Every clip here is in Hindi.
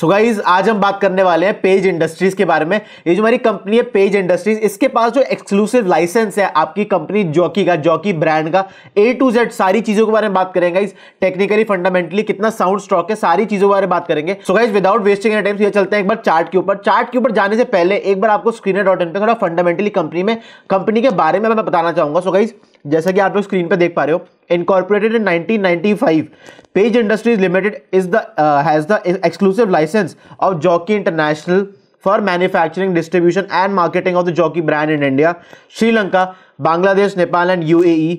सो so गाइज आज हम बात करने वाले हैं पेज इंडस्ट्रीज के बारे में ये जो हमारी कंपनी है पेज इंडस्ट्रीज इसके पास जो एक्सक्लूसिव लाइसेंस है आपकी कंपनी जॉकी का जॉकी ब्रांड का ए टू जेड सारी चीजों के बारे में बात करेंगे इस टेक्निकली फंडामेंटली कितना साउंड स्टॉक है सारी चीजों के बारे में बात करेंगे so guys without wasting time ये चलते हैं एक बार चार्ट के ऊपर चार्ट के ऊपर जाने से पहले एक बार आपको स्क्रीन डॉट इन पर थोड़ा फंडामेंटली कंपनी में कंपनी के बारे में मैं बताना चाहूंगा सो so गाइज जैसा कि आप लोग स्क्रीन पर देख पा रहे हो incorporated in 1995 page industries limited is the uh, has the exclusive license of jockey international for manufacturing distribution and marketing of the jockey brand in india sri lanka bangladesh nepal and uae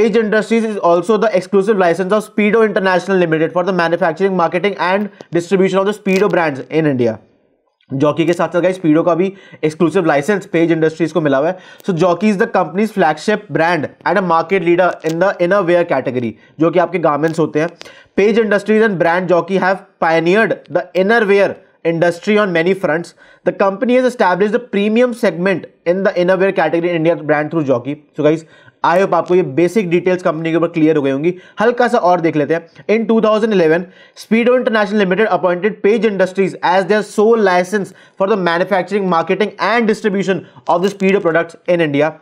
page industries is also the exclusive license of speedo international limited for the manufacturing marketing and distribution of the speedo brands in india Jockey के साथ साथ गाइस स्पीडो का भी एक्सक्लूसिव लाइसेंस पेज इंडस्ट्रीज को मिला हुआ है so Jockey is the company's flagship brand and a market leader in the inner wear category जो कि आपके गार्मेंट्स होते हैं Page Industries and brand Jockey have pioneered the inner wear industry on many fronts the company is establish the premium segment in the inner wear category India brand through Jockey so guys I hope आपको ये बेसिक डिटेल्स कंपनी के ऊपर क्लियर हो गई होंगी हल्का सा और देख लेते हैं in 2011 Speedo International Limited appointed Page Industries as their sole licence for the manufacturing marketing and distribution of the Speedo products in India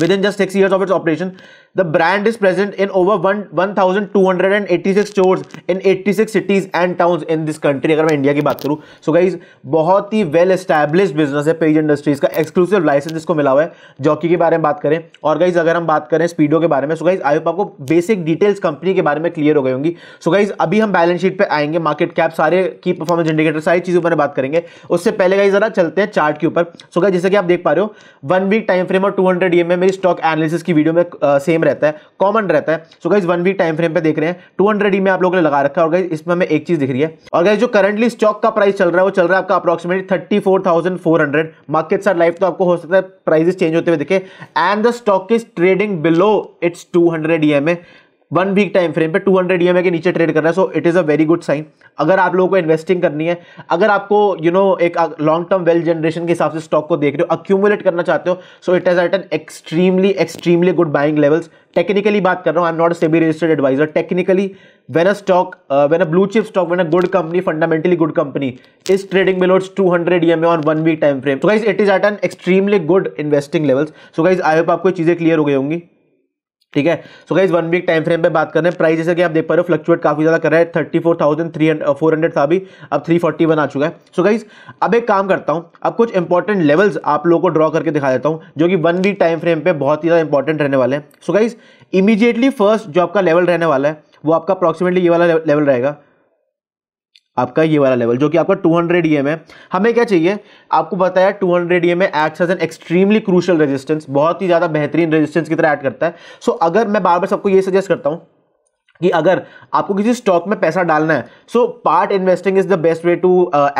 with in just six year of its operation brand is present in over one one thousand two hundred and eighty six 1286 in in six cities and town in this country अगर मैं इंडिया की बात करूँ सो गाइज बहुत ही वेल एस्टैब्लिश बिजनेस है पेज इंडस्ट्रीज का एक्सक्लूसिव लाइसेंस इसको मिला हुआ है जॉकी के बारे में बात करें और गाइज अगर हम बात करें स्पीडो के बारे में सो गाइज आई होप आपको बेसिक डिटेल्स कंपनी के बारे में क्लियर हो गई होंगी सो गाइज अभी हम बैलेंस शीट पर आएंगे मार्केट कैप सारे की परफॉर्मेंस इंडिकेटर सारी चीज़ों पर बात करेंगे उससे पहले गाइज जरा चलते हैं चार्ट के ऊपर सो गाइज जैसे कि आप देख पा रहे हो वन वीक टाइम फ्रेम और टू हंड्रेड मेरी स्टॉक एनालिसिस की वीडियो में सेम सेम रहता है कॉमन रहता है so guys one week time frame पे देख रहे हैं टू हंड्रेड ई में आप लोगों ने लगा रखा है और गाइज इसमें हमें एक चीज दिख रही है और गाइज जो करंटली स्टॉक का प्राइस चल रहा है वो चल रहा है आपका approximately thirty four thousand four hundred market सर लाइफ तो आपको हो सकता है प्राइजेस चेंज होते हुए दिखे and the stock is trading below its two hundred E M A one week time frame पे 200 हंड्रेड के नीचे ट्रेड कर रहा है so it is a very good sign अगर आप लोगों को इन्वेस्टिंग करनी है अगर आपको यू you नो know, एक लॉन्ग टर्म वेल्थ जनरेशन के हिसाब से स्टॉक को देख रहे हो अक्यूमुलेट करना चाहते हो so it is at an extremely extremely good buying levels technically बात कर रहा हूँ I am not SEBI registered adviser technically when a stock when a blue chip stock when a good company fundamentally good company is trading below two hundred E M on one week time frame so guys it is at an extremely good investing levels so guys I hope आपको चीज़ें क्लियर हो गई होंगी ठीक है so guys one week time frame पे बात कर रहे हैं प्राइस जैसे कि आप देख पा रहे हो फ्लक्चुएट काफी ज्यादा कर रहा है thirty four thousand three four hundred था अभी अब थ्री फोर्टी वन आ चुका है सो so गाइज अब एक काम करता हूँ अब कुछ इंपॉर्टेंट लेवल्स आप लोगों को ड्रॉ करके दिखा देता हूँ जो कि वन वीक टाइम फ्रेम पे बहुत ही ज्यादा इंपॉर्टेंट रहने वाले हैं सो गाइज इमीजिएटली फर्स्ट जो आपका लेवल रहने वाला है वो आपका अप्रॉक्सीमेटली ये वाला लेवल रहेगा आपका ये वाला लेवल जो कि आपका 200 हंड्रेड ई है हमें क्या चाहिए आपको बताया 200 hundred E M acts an extremely crucial resistance बहुत ही ज़्यादा बेहतरीन रेजिस्टेंस की तरह ऐड करता है सो so, अगर मैं बार बार सबको ये सजेस्ट करता हूँ कि अगर आपको किसी स्टॉक में पैसा डालना है so part investing is the best way to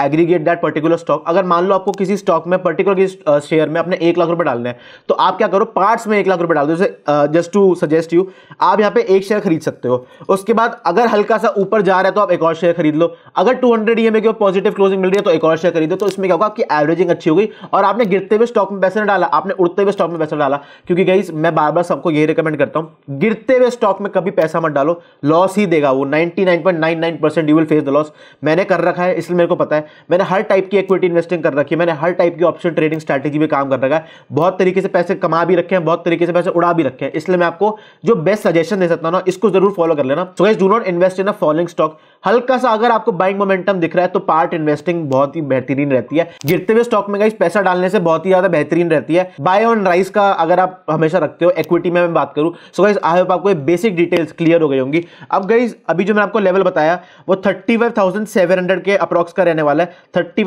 aggregate that particular stock अगर मान लो आपको किसी स्टॉक में पर्टिकुलर किसी शेयर uh, में अपने एक लाख रुपए डालना है तो आप क्या करो पार्ट्स में एक लाख रुपए डाल दो जस्ट टू सजेस्ट यू आप यहाँ पे एक शेयर खरीद सकते हो उसके बाद अगर हल्का सा ऊपर जा रहा है तो आप एक और शेयर खरीद लो अगर two hundred E M positive closing मिल रही है तो एक और शेयर खरीदो तो इसमें क्या होगा आपकी एवरेजिंग अच्छी होगी और आपने गिरते हुए स्टॉक में पैसा नहीं डाला आपने उड़ते हुए स्टॉक में पैसा डाला क्योंकि गई मैं बार बार सबको ये रिकमेंड करता हूँ गिरते हुए स्टॉक में कभी पैसा मत डालो लॉस ही देगा वो 99.99 percent you will face the loss मैंने कर रखा है इसलिए मेरे को पता है मैंने हर टाइप की इक्विटी इन्वेस्टिंग कर रखी है मैंने हर टाइप की ऑप्शन ट्रेडिंग स्ट्रैटेजी में काम कर रखा है बहुत तरीके से पैसे कमा भी रखे हैं बहुत तरीके से पैसे उड़ा भी रखे हैं इसलिए मैं आपको जो बेस्ट सजेशन दे सकता हूँ ना इसको जरूर फॉलो कर लेना so guys do not invest in a following stock हल्का सा अगर आपको बाइंग मोमेंटम दिख रहा है तो पार्ट इन्वेस्टिंग बहुत ही बेहतरीन रहती है गिरते हुए स्टॉक में गाइस पैसा डालने से बहुत ही ज्यादा बेहतरीन रहती है बाय ऑन राइस का अगर आप हमेशा रखते हो इक्विटी में मैं बात करूँ सो गाइस आई होप आपको बेसिक डिटेल्स क्लियर हो गई होंगी अब गाइस अभी जो मैंने आपको लेवल बताया वो थर्टी के अप्रॉक्स का रहने वाला है thirty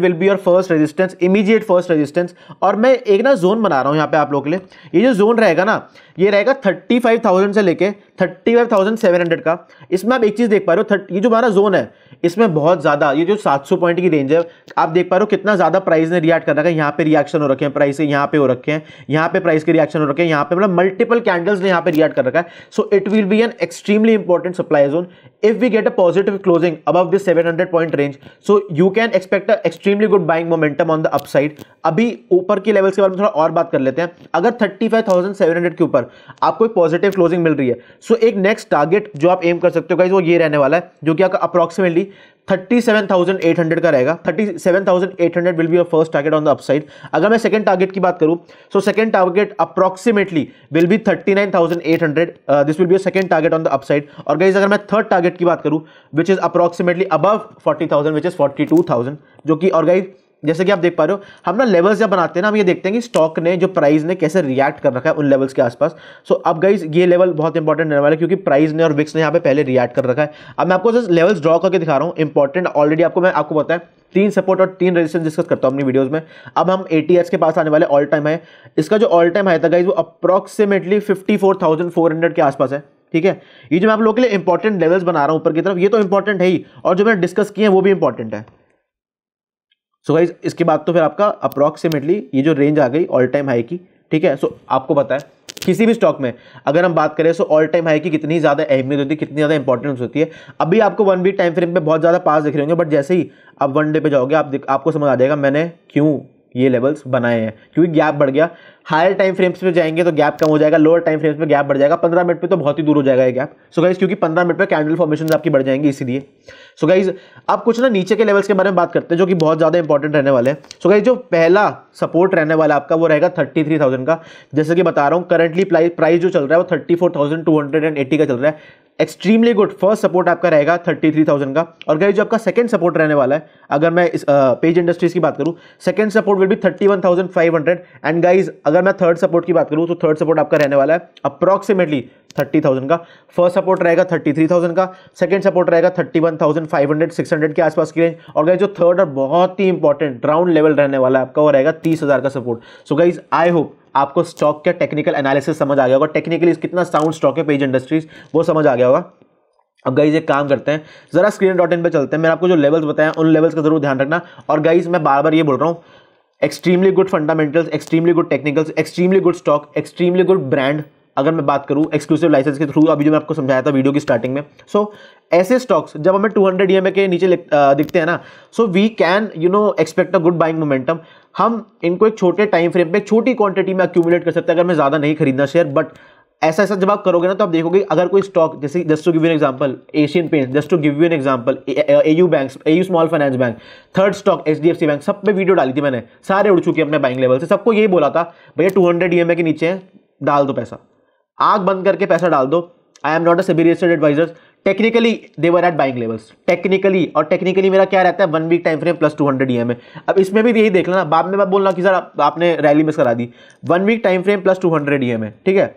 will be your first resistance immediate first resistance और मैं एक ना जोन बना रहा हूँ यहाँ पे आप लोग के लिए ये जो जोन रहेगा ना ये रहेगा थर्टी फाइव थाउजेंड से लेके thirty five thousand seven hundred का इसमें आप एक चीज़ देख पा रहे हो ये जो हमारा जोन है इसमें बहुत ज़्यादा ये जो सात सौ पॉइंट की रेंज है आप देख पा रहे हो कितना ज़्यादा प्राइस ने रिएक्ट कर रखा है यहाँ पे रिएक्शन हो रखे हैं प्राइस यहाँ पे हो रखे हैं यहाँ पे प्राइस के रिएक्शन हो रखे हैं यहाँ पे मतलब मल्टीपल कैंडल्स ने यहाँ पे रिएक्ट कर रखा है so it will be an extremely important supply zone if we get a positive closing above this seven hundred point range so you can expect a extremely good buying momentum on the upside अभी ऊपर के लेवल्स के बारे में थोड़ा और बात कर लेते हैं अगर thirty five thousand seven hundred के ऊपर पर आपको एक पॉजिटिव क्लोजिंग मिल रही है सो so, एक नेक्स्ट टारगेट जो आप एम कर सकते हो गाइज वो ये रहने वाला है जो कि आपका अप्रॉक्सीमेटली 37,800 का रहेगा 37,800 will be your first target on the upside अगर मैं सेकंड टारगेट की बात करूं so second target approximately will be 39,800 this will be your second target on the upside और गाइज अगर मैं थर्ड टारगेट की बात करूं which is approximately above 40,000 which is 42,000 जो कि और गाइज जैसे कि आप देख पा रहे हो हम ना लेवल्स जब बनाते हैं ना हम ये देखते हैं कि स्टॉक ने जो प्राइस ने कैसे रिएक्ट कर रखा है उन लेवल्स के आसपास सो अब गाइज ये लेवल बहुत इंपॉर्टेंट रहने वाला है क्योंकि प्राइस ने और विक्स ने यहाँ पे पहले रिएक्ट कर रखा है अब मैं आपको जस्ट लेवल्स ड्रॉ करके दिखा रहा हूँ इंपॉर्टेंट ऑलरेडी आपको मैं आपको बताया तीन सपोर्ट और तीन रजिस्टेंस डिस्कस करता हूँ अपनी वीडियोज में अब हम ए के पास आने वाले ऑल टाइम है इसका जो ऑल टाइम है था गाइज वो अप्रॉक्सीमेटली फिफ्टी के आसपास है ठीक है ये जो मैं आप लोगों के लिए इंपॉर्टेंट लेवल्स बना रहा हूँ ऊपर की तरफ ये तो इंपॉर्टेंट है ही और जो मैंने डिस्कस किए हैं वो भी इंपॉर्टेंट है सो गाइज इसके बाद तो फिर आपका अप्रॉक्सीमेटली ये जो रेंज आ गई ऑल टाइम हाई की ठीक है सो आपको पता है किसी भी स्टॉक में अगर हम बात करें सो ऑल टाइम हाई की कितनी ज़्यादा अहमियत होती है कितनी ज़्यादा इंपॉर्टेंस होती है अभी आपको वन वीक टाइम फ्रेम पे बहुत ज़्यादा पास दिख रहे होंगे बट जैसे ही आप वन डे पे जाओगे आप आपको समझ आ जाएगा मैंने क्यों ये लेवल्स बनाए हैं क्योंकि गैप बढ़ गया हायर टाइम फ्रेम्स में जाएंगे तो गैप कम हो जाएगा लोअर टाइम फ्रेम्स में गैप बढ़ जाएगा पंद्रह मिनट पे तो बहुत ही दूर हो जाएगा ये गैप सो गाइज क्योंकि पंद्रह मिनट पे कैंडल फॉर्मेशन आपकी बढ़ जाएंगी इसीलिए सो गाइज अब कुछ ना नीचे के लेवल्स के बारे में बात करते हैं जो कि बहुत ज़्यादा इंपॉर्टेंट रहने वाले हैं सो गाइज जो पहला सपोर्ट रहने वाला आपका वो रहेगा थर्टी थ्री थाउजेंड का जैसे कि बता रहा हूँ करंटली प्राइस जो चल रहा है वो thirty four thousand two hundred and का चल रहा है एक्सट्रीमली गुड फर्स्ट सपोर्ट आपका रहेगा थर्टी थ्री थाउजेंड का और गई जो आपका सेकंड सपोर्ट रहने वाला है अगर मैं इस पेज इंडस्ट्रीज की बात करूँ second support will be thirty one thousand five hundred and guys अगर मैं थर्ड सपोर्ट की बात करूँ तो थर्ड सपोर्ट आपका रहने वाला है अप्रॉक्सीमेटली थर्टी थाउजेंड का फर्स्ट सपोर्ट रहेगा थर्टी थ्री थाउजेंड का सेकंड सपोर्ट रहेगा thirty one thousand five hundred six hundred के आसपास की रेंज और गाइज जो थर्ड और बहुत ही इंपॉर्टेंट राउंड लेवल रहने वाला है आपका वो रहेगा तीस हज़ार का support so guys I hope आपको स्टॉक का टेक्निकल एनालिसिस समझ आ गया होगा टेक्निकली कितना साउंड स्टॉक है पेज इंडस्ट्रीज वो समझ आ गया होगा अब गाइज एक काम करते हैं ज़रा स्क्रीन डॉट इन पर चलते हैं मैंने आपको जो लेवल्स बताया उन लेवल्स का जरूर ध्यान रखना और गाइज मैं बार बार ये बोल रहा हूँ extremely good fundamentals extremely good technicals extremely good stock extremely good brand अगर मैं बात करूँ एक्सक्लूसिव लाइसेंस के थ्रू अभी जो मैं आपको समझाया था वीडियो की स्टार्टिंग में सो so, ऐसे स्टॉक्स जब हमें 200 हंड्रेड के नीचे दिखते हैं ना so we can you know expect a good buying momentum हम इनको एक छोटे टाइम फ्रेम पे छोटी क्वांटिटी में अक्यूमुलेट कर सकते हैं अगर मैं ज़्यादा नहीं खरीदना शेयर बट ऐसा ऐसा जब आप करोगे ना तो आप देखोगे अगर कोई स्टॉक जैसे just to give you an example Asian paint just to give you an example A U bank A U small finance bank third stock H D F C bank सब पे वीडियो डाली थी मैंने सारे उड़ चुके अपने बैंक लेवल से सबको यही बोला था भैया टू हंड्रेड ई एम के नीचे है डाल दो पैसा आग बंद करके पैसा डाल दो I am not a SEBI registered advisers technically they're at buying levels technically और टेक्निकली मेरा क्या रहता है one week time frame plus two hundred E M अब इसमें भी यही देख लेना बाद में मैं बोलना कि सर आप, आपने रैली मिस करा दी one week time frame plus two hundred E M ठीक है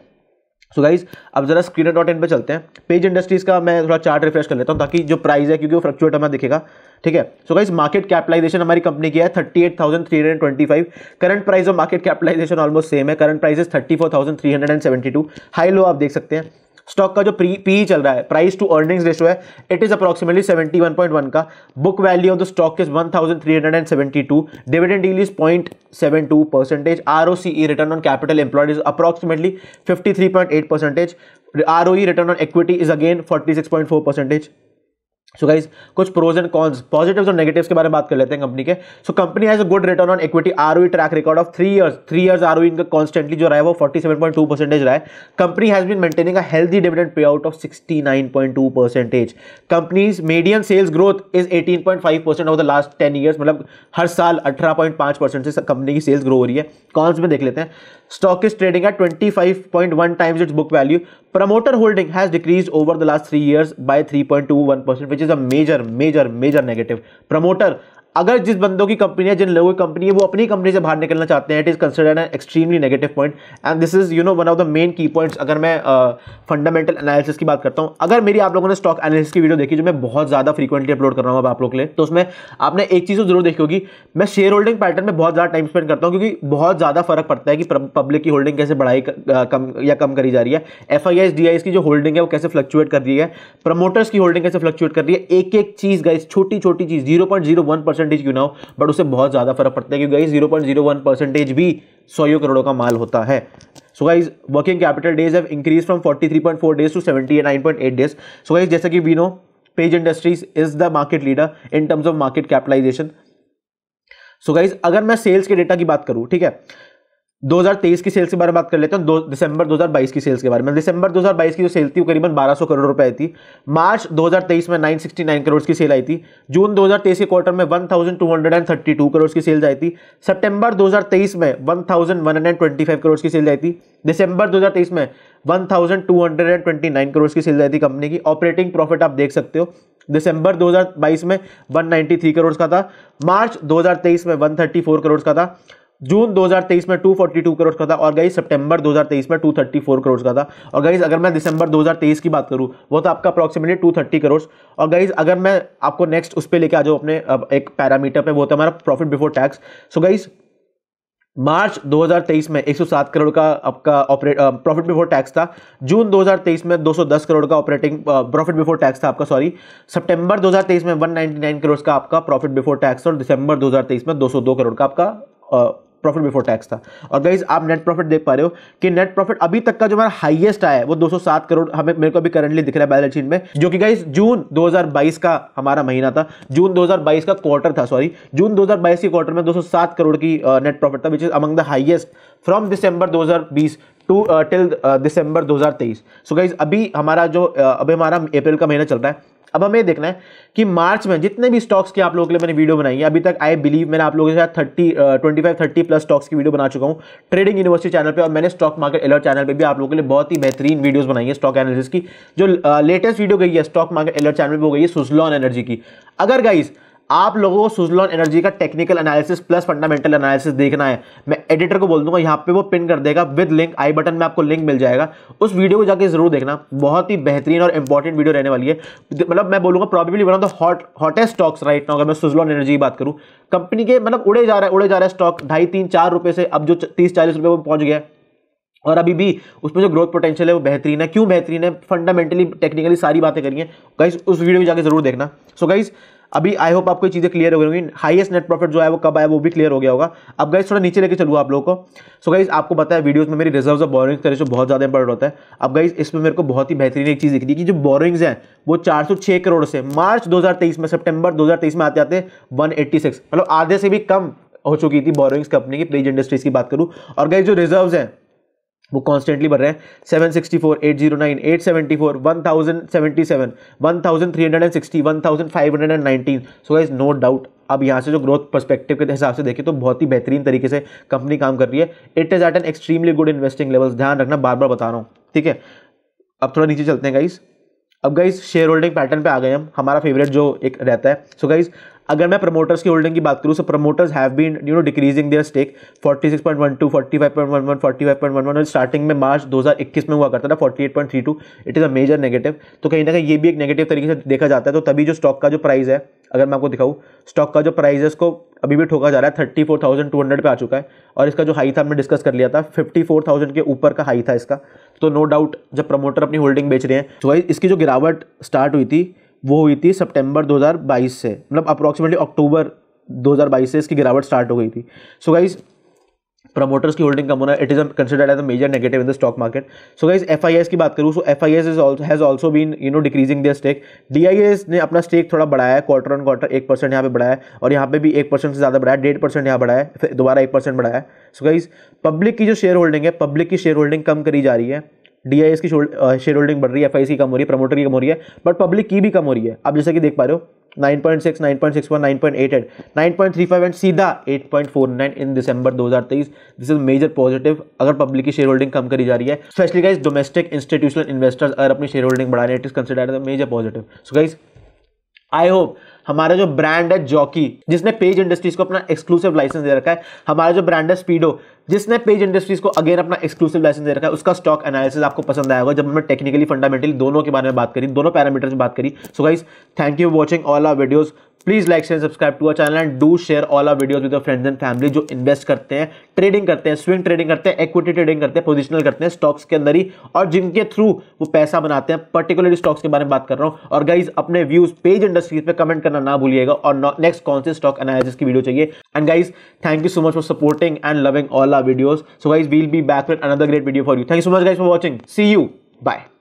सो so गाइज अब जरा स्क्रीन डॉट इन पर चलते हैं पेज इंडस्ट्रीज़ का मैं थोड़ा चार्ट रिफ्रेश कर लेता हूँ ताकि जो प्राइस है क्योंकि वो फ्लक्चुएट हमें दिखेगा ठीक है सो गाइज मार्केट कैपिटलाइजेशन हमारी कंपनी की है thirty eight thousand three hundred twenty five current price और मार्केट कैपिटलाइजेशन ऑलमोस्ट सेम है current price is thirty four thousand three hundred and seventy two high low आप देख सकते हैं स्टॉक का जो प्री पी चल रहा है प्राइस टू अर्निंग्स रेशो है इट इज पॉइंट 71.1 का book value of the stock is 1372 dividend deal is 0.72 percentage ROCE return on capital employed is approximately 53.8 percentage ROE return on equity is again 46.4 percentage so guys कुछ प्रोज एंड कॉन्स पॉजिटिव्स और नेगेटिव्स के बारे में बात कर लेते हैं कंपनी के so company has a good return on equity are track record of three years three years are इनका कॉन्स्टेंटली जो रहा है वो 47.2 परसेंटेज रहा है company has been maintaining a healthy dividend payout of 69.2 percentage companies medium sales growth is 18.5 percent of the last ten years मतलब हर साल 18.5 परसेंट से कंपनी की सेल्स ग्रो हो रही है कॉन्स में देख लेते हैं stock is trading at 25.1 times its book value promoter holding has decrease over the last three years by 3.21 percent which is a major, major, major negative. Promoter, अगर जिस बंदों की कंपनी है जिन लोगों की कंपनी है वो अपनी कंपनी से बाहर निकलना चाहते हैं it is considered an extremely negative point and this is you know one of the main key points अगर मैं फंडामेंटल uh, एनालिसिस की बात करता हूँ अगर मेरी आप लोगों ने स्टॉक एनालिसिस की वीडियो देखी जो मैं बहुत ज़्यादा फ्रीक्वेंटली अपलोड कर रहा हूँ अब आप लोग के लिए तो उसमें आपने एक चीज़ तो जरूर देखी होगी मैं शेयर होल्डिंग पैटर्न में बहुत ज़्यादा टाइम स्पेंड करता हूँ क्योंकि बहुत ज़्यादा फर्क पड़ता है कि पब्लिक की होल्डिंग कैसे बढ़ाई कम या कम करी जा रही है F I S D I की जो होल्डिंग है वो कैसे फ्लक्चुएट कर रही है प्रमोटर्स की होल्डिंग कैसे फ्लक्चुएट कर रही है एक एक चीज़ गई छोटी छोटी चीज़ zero point zero one percent percentage क्यों ना हो बट उससे बहुत ज़्यादा फर्क पड़ता है क्योंकि guys zero point zero one percentage भी सौ करोड़ों का माल होता है so guys working capital days have increase from forty three point four days to seventy nine point eight days so guys जैसे कि we know Page Industries is the market leader in terms of market capitalisation so guys अगर मैं सेल्स के डेटा की बात करूँ ठीक है 2023 की सेल्स के बारे में बात कर लेते हैं दो दिसंबर 2022 की सेल्स के बारे में दिसंबर 2022 की जो सेल थी वो करीबन 1200 करोड़ रुपए थी मार्च 2023 में 969 करोड़ की सेल आई थी जून 2023 के क्वार्टर में 1232 करोड़ की सेल्स आई थी सितंबर 2023 में 1125 करोड़ की सेल आई थी दिसंबर 2023 में 1229 करोड़ की सेल आई थी कंपनी की ऑपरेटिंग प्रॉफिट आप देख सकते हो दिसंबर 2022 में 193 करोड़ का था मार्च 2023 में 134 करोड़ का था जून 2023 में 242 करोड़ का था और गई सितंबर 2023 में 234 करोड़ का था और गई अगर मैं दिसंबर 2023 की बात करूँ वो था तो आपका अप्रॉक्सीमेटली 230 करोड़ और गई अगर मैं आपको नेक्स्ट उस पर लेके आ जाऊँ अपने एक पैरामीटर पे वो था तो हमारा प्रॉफिट बिफोर टैक्स सो गई मार्च 2023 में 107 करोड़ का आपका ऑपरेट प्रॉफिट बिफोर टैक्स था जून 2023 में 210 करोड़ का ऑपरेटिंग प्रॉफिट बिफोर टैक्स था आपका सॉरी सितंबर 2023 में 199 करोड़ का आपका प्रॉफिट बिफोर टैक्स और दिसंबर 2023 में 202 करोड़ का आपका प्रॉफिट बिफोर टैक्स था और गाइज आप नेट प्रॉफिट देख पा रहे हो कि नेट प्रॉफिट अभी तक का जो हमारा हाईएस्ट आया है वो 207 करोड़ हमें मेरे को अभी करंटली दिख रहा है बैलेंस शीट में जो कि गाइज जून 2022 का हमारा महीना था जून 2022 का क्वार्टर था सॉरी जून 2022 के क्वार्टर में 207 करोड़ की नेट प्रॉफिट था which is among the highest from December बीस टू टिल दिसंबर तेईस सो गाइज अभी हमारा जो अभी हमारा अप्रैल का महीना चल रहा है अब हमें देखना है कि मार्च में जितने भी स्टॉक्स की आप लोगों के लिए मैंने वीडियो बनाई है अभी तक आई बिलीव मैंने आप लोगों के साथ thirty twenty five thirty plus stocks की वीडियो बना चुका हूँ ट्रेडिंग यूनिवर्सिटी चैनल पे और मैंने स्टॉक मार्केट अलर्ट चैनल पे भी आप लोगों के लिए बहुत ही बेहतरीन वीडियोज बनाई है स्टॉक एनालिसिस की जो लेटेस्ट वीडियो गई है स्टॉक मार्केट अलर्ट चैनल पर वो गई है सुजलॉन एनर्जी की अगर गाइज़ आप लोगों को सुजलॉन एनर्जी का technical analysis plus fundamental analysis देखना है मैं एडिटर को बोल दूंगा यहाँ पे वो पिन कर देगा विद लिंक आई बटन में आपको लिंक मिल जाएगा उस वीडियो को जाके जरूर देखना बहुत ही बेहतरीन और इंपॉर्टेंट वीडियो रहने वाली है मतलब मैं बोलूँगा probably one of the hot hottest stocks right now अगर मैं सुजलॉन एनर्जी की बात करूँ कंपनी के मतलब उड़े जा रहा है उड़े जा रहा है स्टॉक ढाई तीन चार रुपये से अब जो तीस चालीस रुपये वो पहुँच गया और अभी भी उसमें जो ग्रोथ पोटेंशियल है वो बेहतरीन है क्यों बेहतरीन है फंडामेंटली टेक्निकली सारी बातें करी हैं गाइस उस वीडियो में जाके जरूर देखना सो so गाइस अभी आई होप आपको चीज़ें क्लियर हो गई होंगी हाईएस्ट नेट प्रॉफिट जो है वो कब आया वो भी क्लियर हो गया होगा अब गाइज थोड़ा नीचे लेके चलूँगा आप लोगों को सो गाइस आपको बताया है वीडियोस में मेरी रिजर्व्स ऑफ बोरिंग का रेशो बहुत ज़्यादा इंपॉर्टेंट होता है अब गाइज इसमें मेरे को बहुत ही बेहतरीन एक चीज़ दिख रही है कि जो बोरिंग्स हैं वो चार करोड़ से मार्च दो में सेप्टेम्बर दो में आते आते वन मतलब आधे से भी कम हो चुकी थी बोरिंग्स कंपनी की प्लेज इंडस्ट्रीज की बात करूँ और गाइज जो रिजर्व्स हैं वो कॉन्स्टेंटली बढ़ रहे हैं seven sixty four eight zero nine eight seventy four one thousand seventy seven one thousand three hundred and sixty one thousand five hundred and nineteen so is no doubt अब यहाँ से जो ग्रोथ पर्सपेक्टिव के हिसाब से देखें तो बहुत ही बेहतरीन तरीके से कंपनी काम कर रही है it is at an extremely good investing levels ध्यान रखना बार बार बता रहा हूँ ठीक है अब थोड़ा नीचे चलते हैं गाइस अब गाइस शेयर होल्डिंग पैटर्न पे आ गए हम हमारा फेवरेट जो एक रहता है सो so गाइज अगर मैं प्रमोटर्स की होल्डिंग की बात करूँ तो promoters have been you know decreasing their stake 46.12 45.11 45.11 starting में मार्च 2021 में हुआ करता था 48.32 it is a major negative तो कहीं ना कहीं ये भी एक नेगेटिव तरीके से देखा जाता है तो तभी जो स्टॉक का जो प्राइस है अगर मैं आपको दिखाऊँ स्टॉक का जो प्राइस है उसको अभी भी ठोका जा रहा है thirty four thousand two hundred पर आ चुका है और इसका जो हाई था हमने डिस्कस कर लिया था फिफ्टी फोर थाउजेंड के ऊपर का हाई था इसका तो नो डाउट जब प्रमोटर अपनी होल्डिंग बेच रहे हैं तो भाई इसकी जो गिरावट स्टार्ट हुई थी वो हुई थी सितंबर 2022 से मतलब अप्रॉक्सीमेटली अक्टूबर 2022 से इसकी गिरावट स्टार्ट हो गई थी सो so गाइज प्रमोटर्स की होल्डिंग कम होना it is considered as a major negative in the stock market so guys F I S की बात करूँ so F I S is has also been you know decreasing the stake D I S ने अपना स्टेक थोड़ा बढ़ाया है क्वार्टर ऑन क्वार्टर एक परसेंट यहाँ पे बढ़ाया और यहाँ पे भी एक परसेंट से ज़्यादा बढ़ाया डेढ़ परसेंट यहाँ बढ़ाया फिर दोबारा एक परसेंट बढ़ाया सो गाइज पब्लिक की जो शेयर होल्डिंग है पब्लिक की शेयर होल्डिंग कम करी जा रही है डी आई एस की शेयर होल्डिंग बढ़ रही है एफ आई सी कम हो रही है प्रमोटर की कम हो रही है बट पब्लिक की भी कम हो रही है आप जैसे कि देख पा रहे हो 9.6, 9.61, 9.88, 9.35 एंड सीधा 8.49 in December 2023 this is major positive अगर पब्लिक की शेयर होल्डिंग कम करी जा रही है specially guys domestic institutional investors अगर अपनी शेयर होल्डिंग बढ़ा रहे it is consider major positive so guys I hope हमारा जो ब्रांड है जॉकी जिसने पेज इंडस्ट्रीज को अपना एक्सक्लूसिव लाइसेंस दे रखा है हमारा जो ब्रांड है स्पीडो जिसने पेज इंडस्ट्रीज को अगेन अपना एक्सक्लूसिव लाइसेंस दे रखा है उसका स्टॉक एनालिसिस आपको पसंद आया होगा जब हमने टेक्निकली फंडामेंटली दोनों के बारे में बात करी दोनों पैरामीटर में बात करी so guys thank you watching all our videos please like share subscribe to our channel and do share all our videos with friends and family जो इन्वेस्ट करते हैं ट्रेडिंग करते हैं स्विंग ट्रेडिंग करते हैं इक्विटी ट्रेडिंग करते हैं पोजिशनल करते हैं स्टॉक्स के अंदर ही और जिनके थ्रू वो पैसा बनाते हैं पर्टिकुलरली स्टॉक्स के बारे में बात कर रहा हूँ और गाइज अपने व्यूज पेज इंडस्ट्रीज पर कमेंट करना ना भूलिएगा और नेक्स्ट कौन से स्टॉक एनालिसिस की वीडियो चाहिए and guys thank you so much for supporting and loving all our videos so guys we'll be back with another great video for you thank you so much guys for watching see you bye